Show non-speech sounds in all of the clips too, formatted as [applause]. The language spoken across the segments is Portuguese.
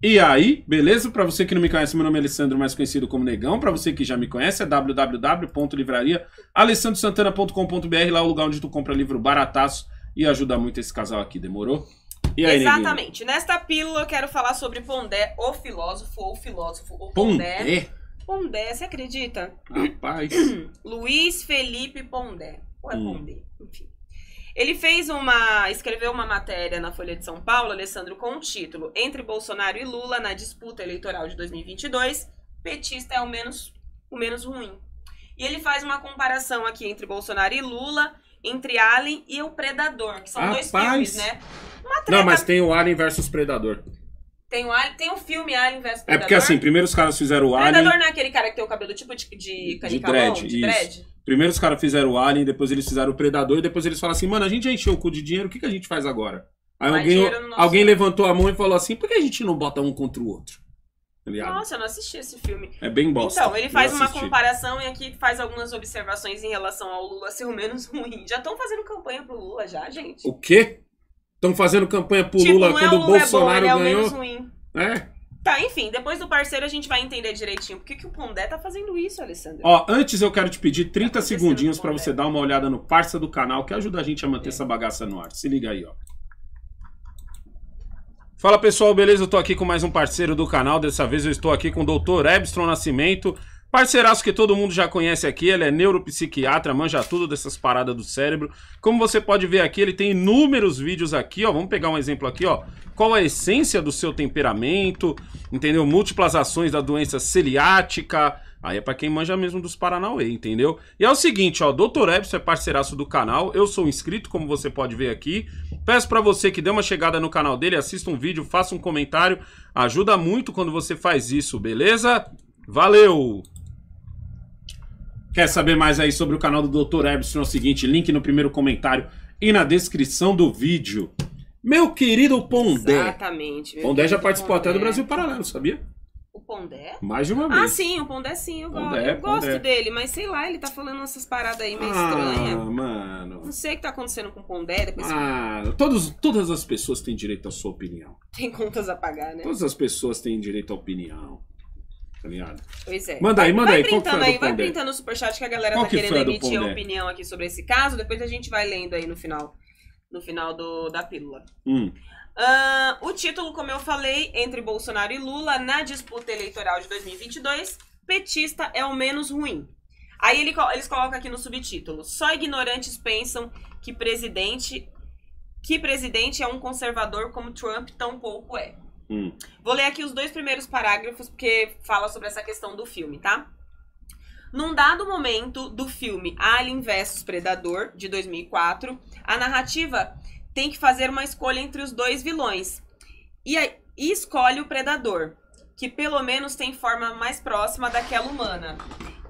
E aí, beleza? Para você que não me conhece, meu nome é Alessandro, mais conhecido como Negão. Para você que já me conhece, é www.livrariaalessandrosantana.com.br, lá é o lugar onde tu compra livro barataço e ajuda muito esse casal aqui, demorou? Aí, Exatamente. Neguinho? Nesta pílula eu quero falar sobre Pondé, o filósofo, ou filósofo, o Pondé. Pondé? Pondé, você acredita? Rapaz. [clears throat] Luiz Felipe Pondé. Ou é hum. Pondé, enfim. Ele fez uma. escreveu uma matéria na Folha de São Paulo, Alessandro, com o título Entre Bolsonaro e Lula na disputa eleitoral de 2022, petista é o menos, o menos ruim. E ele faz uma comparação aqui entre Bolsonaro e Lula, entre Alien e o Predador, que são Rapaz. dois filmes, né? Não, mas tem o Alien versus Predador. Tem o, Alien, tem o filme Alien vs Predador. É porque assim, primeiro os caras fizeram o Predador Alien. Predador não é aquele cara que tem o cabelo tipo de, de canicalão, de dread. De dread. Primeiro os caras fizeram o Alien, depois eles fizeram o Predador, e depois eles falaram assim, mano, a gente já encheu o cu de dinheiro, o que, que a gente faz agora? Aí alguém, alguém levantou a mão e falou assim, por que a gente não bota um contra o outro? Aliado. Tá Nossa, eu não assisti esse filme. É bem bosta. Então, ele faz uma comparação e aqui faz algumas observações em relação ao Lula ser o menos [laughs] ruim. Já estão fazendo campanha pro Lula já, gente? O quê? Estão fazendo campanha pro tipo, Lula é quando é o Lula Bolsonaro é bom, ele ganhou? É o menos ruim. É? Tá, enfim, depois do parceiro a gente vai entender direitinho. Por que, que o Pondé tá fazendo isso, Alessandro? Ó, antes eu quero te pedir 30 tá segundinhos para você dar uma olhada no parça do canal que ajuda a gente a manter é. essa bagaça no ar. Se liga aí, ó. Fala pessoal, beleza? Eu tô aqui com mais um parceiro do canal. Dessa vez eu estou aqui com o Dr. Ebstron Nascimento. Parceiraço que todo mundo já conhece aqui, ele é neuropsiquiatra, manja tudo dessas paradas do cérebro. Como você pode ver aqui, ele tem inúmeros vídeos aqui, ó. Vamos pegar um exemplo aqui, ó. Qual a essência do seu temperamento, entendeu? Múltiplas ações da doença celiática. Aí é pra quem manja mesmo dos Paranauê, entendeu? E é o seguinte, ó, Dr. Epson é parceiraço do canal, eu sou inscrito, como você pode ver aqui. Peço para você que dê uma chegada no canal dele, assista um vídeo, faça um comentário. Ajuda muito quando você faz isso, beleza? Valeu! Quer saber mais aí sobre o canal do Dr. Herbson? É o seguinte, link no primeiro comentário e na descrição do vídeo. Meu querido Pondé. Exatamente. Pondé já participou Pondé. até do Brasil Paralelo, sabia? O Pondé? Mais de uma ah, vez. Ah, sim, o Pondé sim, eu, Pondé, gosto, eu gosto dele, mas sei lá, ele tá falando essas paradas aí meio ah, estranhas. mano. Não sei o que tá acontecendo com o Pondé. Depois ah, todos, todas as pessoas têm direito à sua opinião. Tem contas a pagar, né? Todas as pessoas têm direito à opinião. Tá pois é. Manda aí, manda vai aí. Printando aí, vai printando o superchat que a galera Qual tá que querendo emitir a opinião aqui sobre esse caso. Depois a gente vai lendo aí no final. No final do, da pílula. Hum. Uh, o título, como eu falei, entre Bolsonaro e Lula na disputa eleitoral de 2022, petista é o menos ruim. Aí ele, eles colocam aqui no subtítulo: só ignorantes pensam que presidente que presidente é um conservador como Trump tão pouco é. Hum. Vou ler aqui os dois primeiros parágrafos, porque fala sobre essa questão do filme, tá? Num dado momento do filme Alien vs Predador, de 2004, a narrativa tem que fazer uma escolha entre os dois vilões. E, e escolhe o Predador, que pelo menos tem forma mais próxima daquela humana.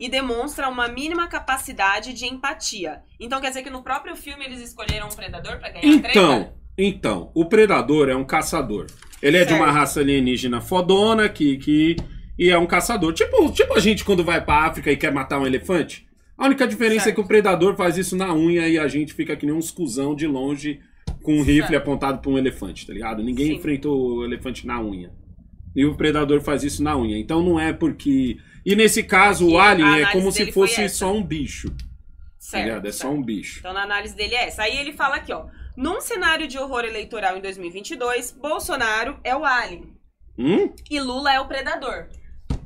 E demonstra uma mínima capacidade de empatia. Então quer dizer que no próprio filme eles escolheram um predador para ganhar então, Então, o predador é um caçador. Ele é certo. de uma raça alienígena fodona que, que e é um caçador. Tipo, tipo a gente quando vai pra África e quer matar um elefante. A única diferença certo. é que o predador faz isso na unha e a gente fica que nem um escusão de longe com um rifle apontado pra um elefante, tá ligado? Ninguém Sim. enfrentou o elefante na unha. E o predador faz isso na unha. Então não é porque. E nesse caso, porque o alien é como se fosse só um bicho. Tá é certo. Tá é só um bicho. Então na análise dele é essa. Aí ele fala aqui, ó. Num cenário de horror eleitoral em 2022, Bolsonaro é o alien. Hum? E Lula é o predador.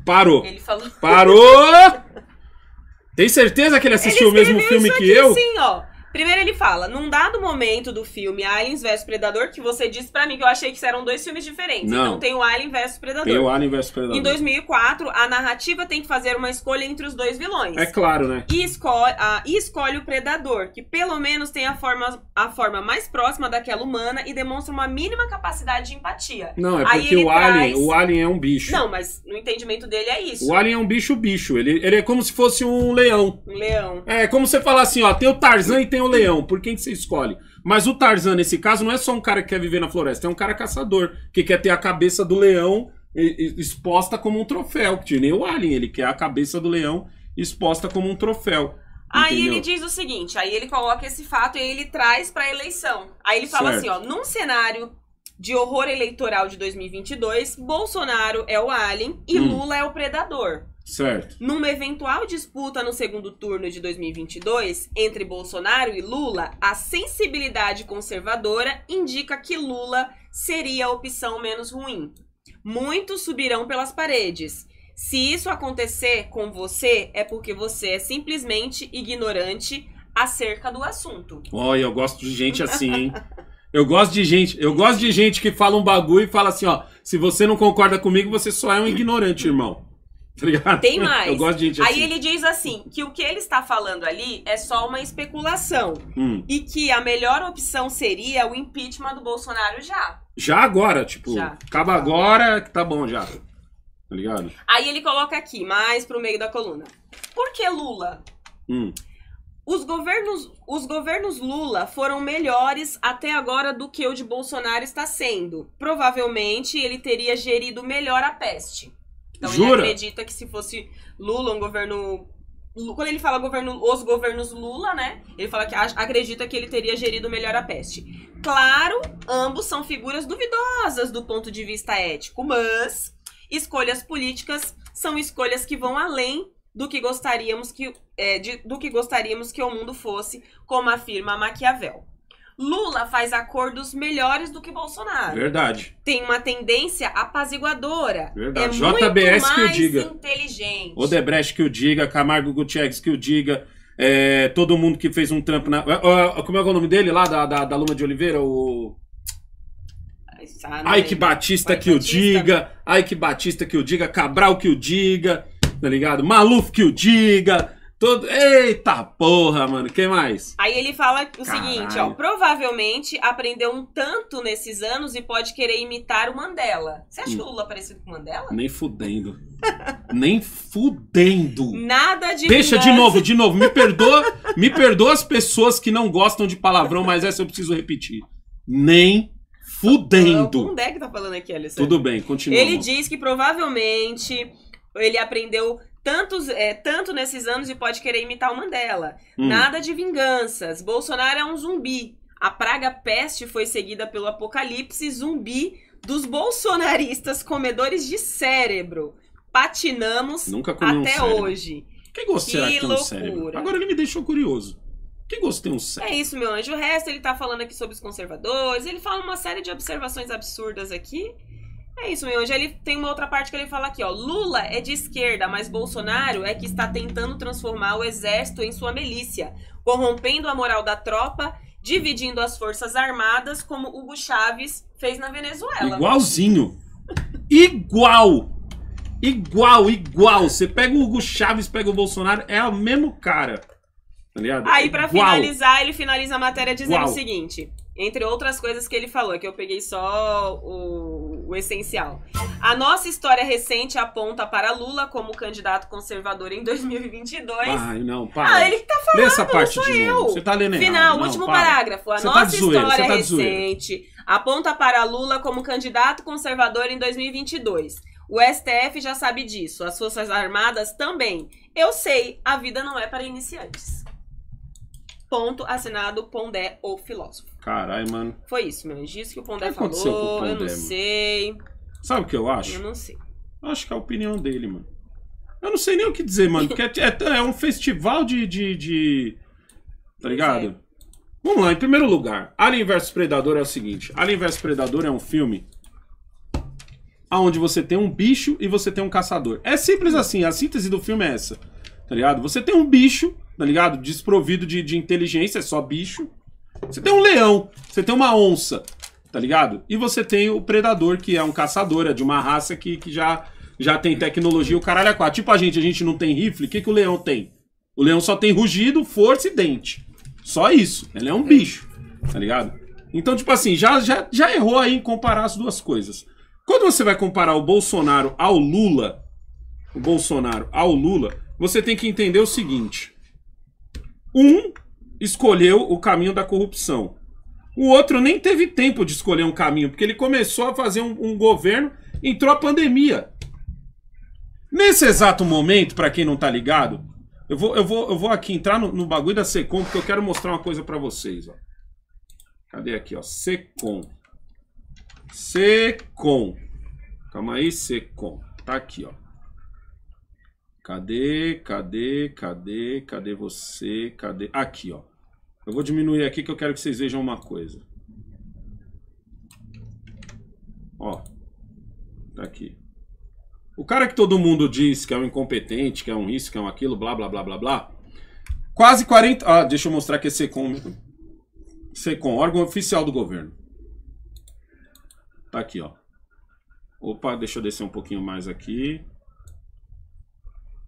Parou! Ele falou. Parou! [laughs] Tem certeza que ele assistiu ele o mesmo filme que aqui, eu? Sim, ó. Primeiro ele fala, num dado momento do filme Aliens vs Predador, que você disse para mim que eu achei que eram dois filmes diferentes. Não. Então tem o Alien vs Predador. Tem o Alien vs Predador. Em 2004, a narrativa tem que fazer uma escolha entre os dois vilões. É claro, né? E escolhe, e escolhe o Predador, que pelo menos tem a forma, a forma mais próxima daquela humana e demonstra uma mínima capacidade de empatia. Não, é porque o traz... Alien, o Alien é um bicho. Não, mas no entendimento dele é isso. O Alien é um bicho bicho. Ele, ele é como se fosse um leão. Um leão. É, como você falar assim, ó, tem o Tarzan e tem o leão, por quem que você escolhe? Mas o Tarzan, nesse caso, não é só um cara que quer viver na floresta, é um cara caçador, que quer ter a cabeça do leão exposta como um troféu, que nem o Alien, ele quer a cabeça do leão exposta como um troféu. Aí Entendeu? ele diz o seguinte, aí ele coloca esse fato e ele traz para eleição. Aí ele fala certo. assim, ó, num cenário de horror eleitoral de 2022, Bolsonaro é o alien e hum. Lula é o predador. Certo. Numa eventual disputa no segundo turno de 2022 entre Bolsonaro e Lula, a sensibilidade conservadora indica que Lula seria a opção menos ruim. Muitos subirão pelas paredes. Se isso acontecer com você, é porque você é simplesmente ignorante acerca do assunto. Olha, eu gosto de gente assim, hein? Eu gosto de gente, eu gosto de gente que fala um bagulho e fala assim, ó, se você não concorda comigo, você só é um ignorante, irmão. [laughs] Tá ligado? Tem mais. Eu gosto de gente Aí assim. ele diz assim: que o que ele está falando ali é só uma especulação. Hum. E que a melhor opção seria o impeachment do Bolsonaro já. Já agora, tipo, já. acaba agora que tá bom já. Tá ligado? Aí ele coloca aqui, mais pro meio da coluna. Por que Lula? Hum. Os governos, os governos Lula foram melhores até agora do que o de Bolsonaro está sendo. Provavelmente ele teria gerido melhor a peste. Então Jura? ele acredita que se fosse Lula, um governo. Quando ele fala governo, os governos Lula, né? Ele fala que acredita que ele teria gerido melhor a peste. Claro, ambos são figuras duvidosas do ponto de vista ético, mas escolhas políticas são escolhas que vão além do que gostaríamos que, é, de, do que gostaríamos que o mundo fosse, como afirma Maquiavel. Lula faz acordos melhores do que Bolsonaro. Verdade. Tem uma tendência apaziguadora. Verdade. É JBS que o diga. inteligente. Odebrecht que o diga, Camargo Gutierrez que o diga. É, todo mundo que fez um trampo na. Como é, é o nome dele lá da, da, da Luma de Oliveira? O. Ah, que Batista que o diga. que Batista que o diga. Cabral que o diga. Tá ligado? Maluf que o diga. Todo... Eita porra, mano, quem mais? Aí ele fala o Caralho. seguinte, ó. Provavelmente aprendeu um tanto nesses anos e pode querer imitar o Mandela. Você acha hum. que o Lula é parecido com o Mandela? Nem fudendo. Nem fudendo. Nada de Deixa vingança. de novo, de novo. Me perdoa, me perdoa as pessoas que não gostam de palavrão, mas essa eu preciso repetir. Nem fudendo. Onde é que tá falando aqui, Alisson? Tudo bem, continua. Ele diz que provavelmente ele aprendeu tantos, é, tanto nesses anos e pode querer imitar o Mandela. Hum. Nada de vinganças. Bolsonaro é um zumbi. A praga peste foi seguida pelo apocalipse zumbi dos bolsonaristas comedores de cérebro. Patinamos até um hoje. Que gosto que será que loucura. tem um cérebro? Agora ele me deixou curioso. Que gosto tem um cérebro? É isso, meu anjo. O resto ele tá falando aqui sobre os conservadores. Ele fala uma série de observações absurdas aqui. É isso, meu. Hoje ele tem uma outra parte que ele fala aqui, ó. Lula é de esquerda, mas Bolsonaro é que está tentando transformar o exército em sua milícia, corrompendo a moral da tropa, dividindo as forças armadas, como Hugo Chávez fez na Venezuela. Igualzinho. Igual. Igual, igual. Você pega o Hugo Chávez, pega o Bolsonaro, é o mesmo cara. Tá ligado? Aí, para finalizar, ele finaliza a matéria dizendo o seguinte: entre outras coisas que ele falou, que eu peguei só o o essencial. A nossa história recente aponta para Lula como candidato conservador em 2022. Ai, não, para. Ah, ele que tá falando, Lê essa parte não sou de eu. Novo. Você tá lendo Final, não, último para. parágrafo. A Você tá nossa tá zoeira, história tá recente aponta para Lula como candidato conservador em 2022. O STF já sabe disso, as Forças Armadas também. Eu sei, a vida não é para iniciantes. Ponto assinado Pondé, o filósofo. Caralho, mano. Foi isso, meu Disse que o Pondé que falou. Com o Pondé, eu não sei. Sabe o que eu acho? Eu não sei. Acho que é a opinião dele, mano. Eu não sei nem o que dizer, mano. Porque é, é, é um festival de. de, de... Tá ligado? É. Vamos lá, em primeiro lugar. Alien vs Predador é o seguinte: Alien vs Predador é um filme aonde você tem um bicho e você tem um caçador. É simples assim, a síntese do filme é essa. Tá ligado? Você tem um bicho, tá ligado? Desprovido de, de inteligência, é só bicho. Você tem um leão, você tem uma onça, tá ligado? E você tem o predador, que é um caçador, é de uma raça que, que já, já tem tecnologia, o caralho é quatro. Tipo a gente, a gente não tem rifle, o que, que o leão tem? O leão só tem rugido, força e dente. Só isso. Ele é um bicho, tá ligado? Então, tipo assim, já, já, já errou aí em comparar as duas coisas. Quando você vai comparar o Bolsonaro ao Lula, o Bolsonaro ao Lula, você tem que entender o seguinte. Um escolheu o caminho da corrupção. O outro nem teve tempo de escolher um caminho, porque ele começou a fazer um, um governo, entrou a pandemia. Nesse exato momento, para quem não tá ligado, eu vou, eu vou, eu vou aqui entrar no, no bagulho da Secom, porque eu quero mostrar uma coisa para vocês. Ó. Cadê aqui? Ó? Secom. Secom. Calma aí, Secom. Tá aqui, ó. Cadê, cadê, cadê, cadê você? Cadê? Aqui, ó. Eu vou diminuir aqui que eu quero que vocês vejam uma coisa. Ó, tá aqui. O cara que todo mundo diz que é um incompetente, que é um isso, que é um aquilo, blá, blá, blá, blá, blá. Quase 40... Ah, deixa eu mostrar que é SECOM. SECOM, órgão oficial do governo. Tá aqui, ó. Opa, deixa eu descer um pouquinho mais aqui.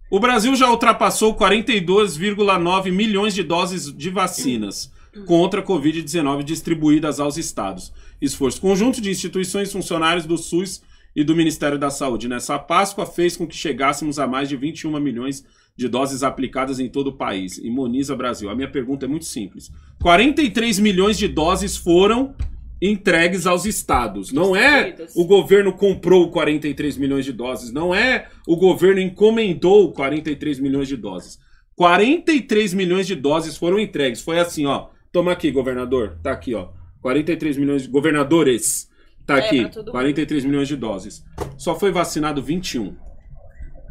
O Brasil já ultrapassou 42,9 milhões de doses de vacinas contra a Covid-19 distribuídas aos estados. Esforço conjunto de instituições funcionários do SUS e do Ministério da Saúde nessa Páscoa fez com que chegássemos a mais de 21 milhões de doses aplicadas em todo o país. Imuniza Brasil. A minha pergunta é muito simples. 43 milhões de doses foram entregues aos estados. Não é o governo comprou 43 milhões de doses, não é o governo encomendou 43 milhões de doses. 43 milhões de doses foram entregues. Foi assim, ó. Toma aqui, governador. Tá aqui, ó. 43 milhões de governadores. Tá é, aqui. 43 milhões de doses. Só foi vacinado 21.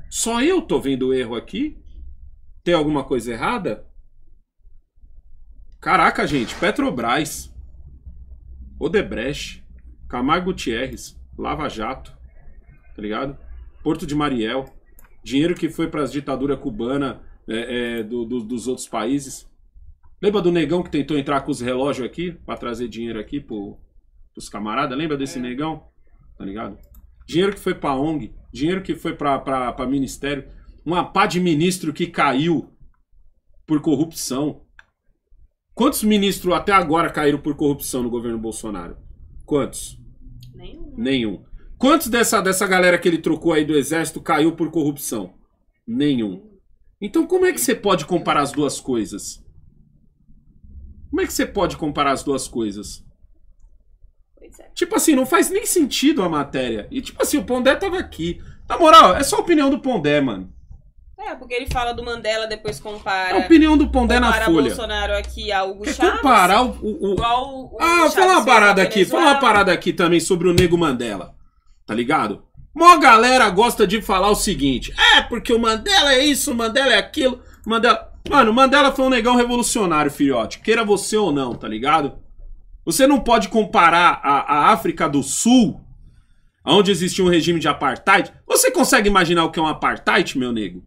Só eu tô vendo erro aqui? Tem alguma coisa errada? Caraca, gente, Petrobras. Odebrecht, Camargo Gutierrez, Lava Jato, tá ligado? Porto de Mariel, dinheiro que foi para as ditaduras cubanas é, é, do, do, dos outros países. Lembra do negão que tentou entrar com os relógios aqui para trazer dinheiro aqui para os camaradas? Lembra desse é. negão? Tá ligado? Dinheiro que foi para ONG, dinheiro que foi para ministério, uma pá de ministro que caiu por corrupção. Quantos ministros até agora caíram por corrupção no governo Bolsonaro? Quantos? Nenhum. Nenhum. Quantos dessa, dessa galera que ele trocou aí do exército caiu por corrupção? Nenhum. Então como é que você pode comparar as duas coisas? Como é que você pode comparar as duas coisas? É. Tipo assim, não faz nem sentido a matéria. E tipo assim, o Pondé tava aqui. Na moral, é só a opinião do Pondé, mano. É, porque ele fala do Mandela, depois compara. É a opinião do Pondé na Folha. Bolsonaro aqui a Hugo é Chaves. comparar o. o, o... Igual o ah, Chaves fala uma parada aqui. Fala uma parada aqui também sobre o Nego Mandela. Tá ligado? Mó galera gosta de falar o seguinte: é, porque o Mandela é isso, o Mandela é aquilo. Mandela. Mano, o Mandela foi um negão revolucionário, filhote. Queira você ou não, tá ligado? Você não pode comparar a, a África do Sul onde existia um regime de apartheid. Você consegue imaginar o que é um apartheid, meu nego?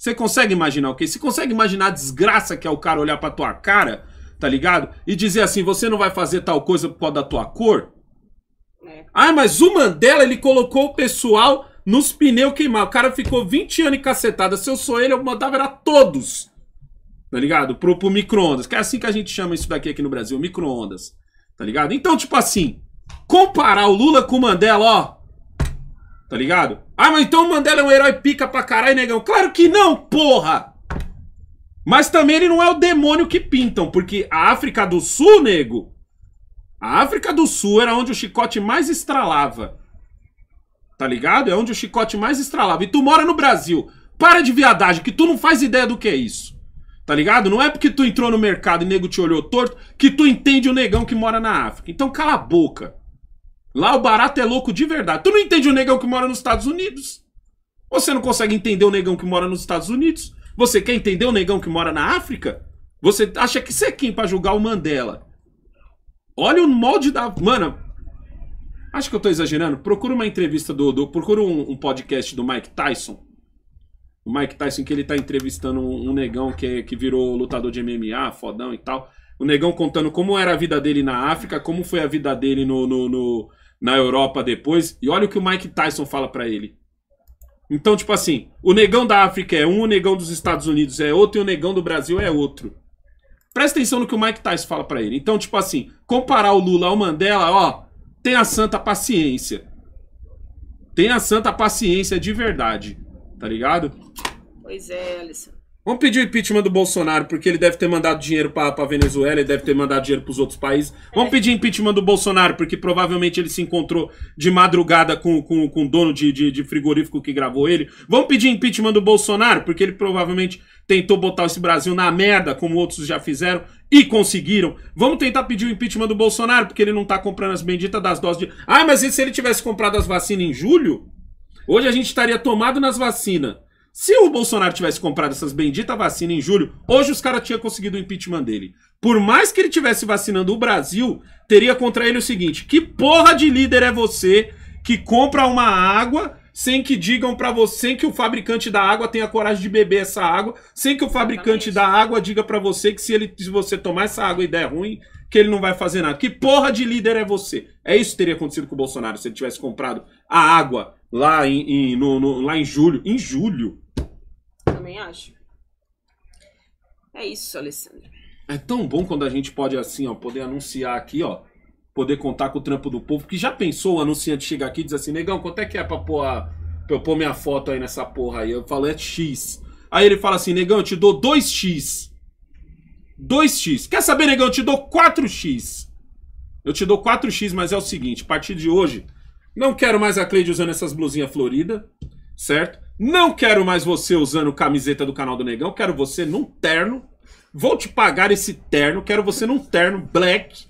Você consegue imaginar o quê? Você consegue imaginar a desgraça que é o cara olhar pra tua cara, tá ligado? E dizer assim, você não vai fazer tal coisa por causa da tua cor? É. Ah, mas o Mandela, ele colocou o pessoal nos pneus queimados. O cara ficou 20 anos encacetada. Se eu sou ele, eu mandava era todos. Tá ligado? Pro, pro micro-ondas. Que é assim que a gente chama isso daqui aqui no Brasil, micro-ondas. Tá ligado? Então, tipo assim, comparar o Lula com o Mandela, ó, Tá ligado? Ah, mas então o Mandela é um herói pica pra caralho, negão. Claro que não, porra! Mas também ele não é o demônio que pintam, porque a África do Sul, nego, a África do Sul era onde o chicote mais estralava. Tá ligado? É onde o chicote mais estralava. E tu mora no Brasil. Para de viadagem, que tu não faz ideia do que é isso. Tá ligado? Não é porque tu entrou no mercado e nego te olhou torto que tu entende o negão que mora na África. Então cala a boca. Lá o barato é louco de verdade. Tu não entende o negão que mora nos Estados Unidos? Você não consegue entender o negão que mora nos Estados Unidos? Você quer entender o negão que mora na África? Você acha que você é quem pra julgar o Mandela? Olha o molde da. Mano, acho que eu tô exagerando. Procura uma entrevista do. do procura um, um podcast do Mike Tyson. O Mike Tyson, que ele tá entrevistando um, um negão que, que virou lutador de MMA, fodão e tal. O negão contando como era a vida dele na África, como foi a vida dele no, no, no na Europa depois. E olha o que o Mike Tyson fala para ele. Então, tipo assim, o negão da África é um, o negão dos Estados Unidos é outro e o negão do Brasil é outro. Presta atenção no que o Mike Tyson fala para ele. Então, tipo assim, comparar o Lula ao Mandela, ó, tem a santa paciência. Tem a santa paciência de verdade, tá ligado? Pois é, Alisson. Vamos pedir o impeachment do Bolsonaro, porque ele deve ter mandado dinheiro para a Venezuela, ele deve ter mandado dinheiro para os outros países. Vamos é. pedir impeachment do Bolsonaro, porque provavelmente ele se encontrou de madrugada com, com, com o dono de, de, de frigorífico que gravou ele. Vamos pedir impeachment do Bolsonaro, porque ele provavelmente tentou botar esse Brasil na merda, como outros já fizeram e conseguiram. Vamos tentar pedir o impeachment do Bolsonaro, porque ele não tá comprando as benditas das doses de. Ah, mas e se ele tivesse comprado as vacinas em julho? Hoje a gente estaria tomado nas vacinas se o Bolsonaro tivesse comprado essas benditas vacinas em julho, hoje os caras tinham conseguido o impeachment dele. Por mais que ele tivesse vacinando o Brasil, teria contra ele o seguinte: que porra de líder é você que compra uma água sem que digam para você, que o fabricante da água tenha coragem de beber essa água, sem que o fabricante Exatamente. da água diga para você que se ele se você tomar essa água e der ruim, que ele não vai fazer nada. Que porra de líder é você? É isso que teria acontecido com o Bolsonaro se ele tivesse comprado a água lá em, em no, no, lá em julho. Em julho. Também acho. É isso, Alessandra. É tão bom quando a gente pode, assim, ó, poder anunciar aqui, ó. Poder contar com o trampo do povo. Que já pensou o anunciante chegar aqui e dizer assim, negão, quanto é que é pra, pôr a, pra eu pôr minha foto aí nessa porra aí? Eu falo, é X. Aí ele fala assim, negão, eu te dou 2X. 2x. Quer saber, negão? Eu te dou 4x. Eu te dou 4x, mas é o seguinte: a partir de hoje, não quero mais a Cleide usando essas blusinhas floridas, certo? Não quero mais você usando camiseta do canal do Negão. Quero você num terno. Vou te pagar esse terno. Quero você num terno black,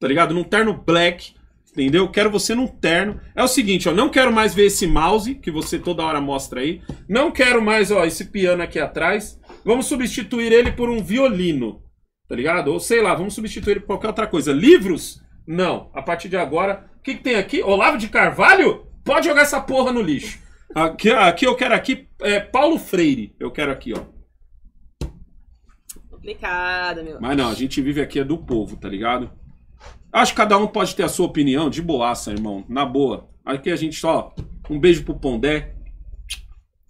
tá ligado? Num terno black, entendeu? Quero você num terno. É o seguinte, ó. Não quero mais ver esse mouse que você toda hora mostra aí. Não quero mais, ó, esse piano aqui atrás. Vamos substituir ele por um violino, tá ligado? Ou sei lá, vamos substituir ele por qualquer outra coisa. Livros? Não. A partir de agora, o que, que, tem aqui? Olavo de Carvalho? Pode jogar essa porra no lixo. Aqui, aqui eu quero aqui, é, Paulo Freire. Eu quero aqui, ó. Complicado, meu. Mas não, a gente vive aqui é do povo, tá ligado? Acho que cada um pode ter a sua opinião, de boaça, irmão. Na boa. Aqui a gente só. Um beijo pro Pondé.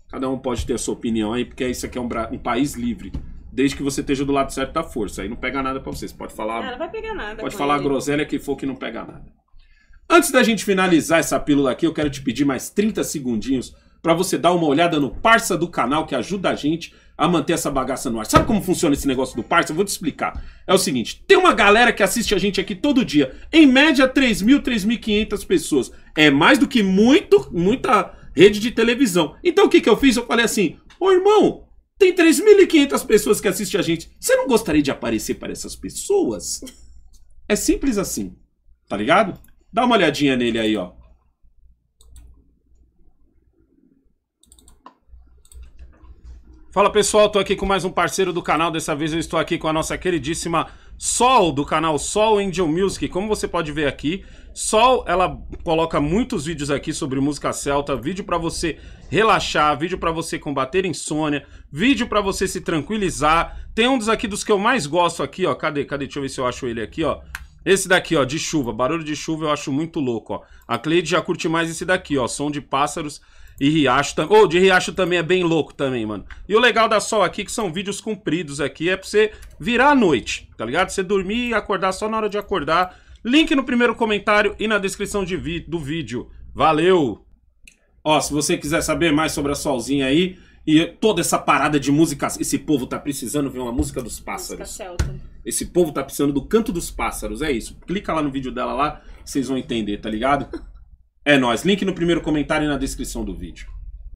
Cada um pode ter a sua opinião aí, porque isso aqui é um, um país livre. Desde que você esteja do lado certo da força. Aí não pega nada pra vocês. Pode falar. Ah, não vai pegar nada. Pode falar a groselha que for que não pega nada. Antes da gente finalizar essa pílula aqui, eu quero te pedir mais 30 segundinhos para você dar uma olhada no parça do canal que ajuda a gente a manter essa bagaça no ar. Sabe como funciona esse negócio do parça? Eu vou te explicar. É o seguinte, tem uma galera que assiste a gente aqui todo dia. Em média, 3.000, 3.500 pessoas. É mais do que muito, muita rede de televisão. Então o que, que eu fiz? Eu falei assim, ô irmão, tem 3.500 pessoas que assistem a gente. Você não gostaria de aparecer para essas pessoas? É simples assim, tá ligado? Dá uma olhadinha nele aí, ó. Fala pessoal, tô aqui com mais um parceiro do canal. Dessa vez eu estou aqui com a nossa queridíssima Sol do canal Sol Angel Music. Como você pode ver aqui, Sol ela coloca muitos vídeos aqui sobre música celta, vídeo para você relaxar, vídeo para você combater insônia, vídeo para você se tranquilizar. Tem um dos aqui dos que eu mais gosto aqui, ó. Cadê? Cadê? Deixa eu ver se eu acho ele aqui, ó. Esse daqui, ó, de chuva, barulho de chuva eu acho muito louco, ó. A Cleide já curte mais esse daqui, ó, som de pássaros e riacho também. Ou de riacho também é bem louco também, mano. E o legal da Sol aqui é que são vídeos compridos aqui, é pra você virar à noite, tá ligado? Você dormir e acordar só na hora de acordar. Link no primeiro comentário e na descrição de do vídeo. Valeu! Ó, se você quiser saber mais sobre a Solzinha aí, e toda essa parada de música. Esse povo tá precisando ver uma música dos pássaros. Música Esse povo tá precisando do canto dos pássaros. É isso. Clica lá no vídeo dela lá, vocês vão entender, tá ligado? É nós. Link no primeiro comentário e na descrição do vídeo.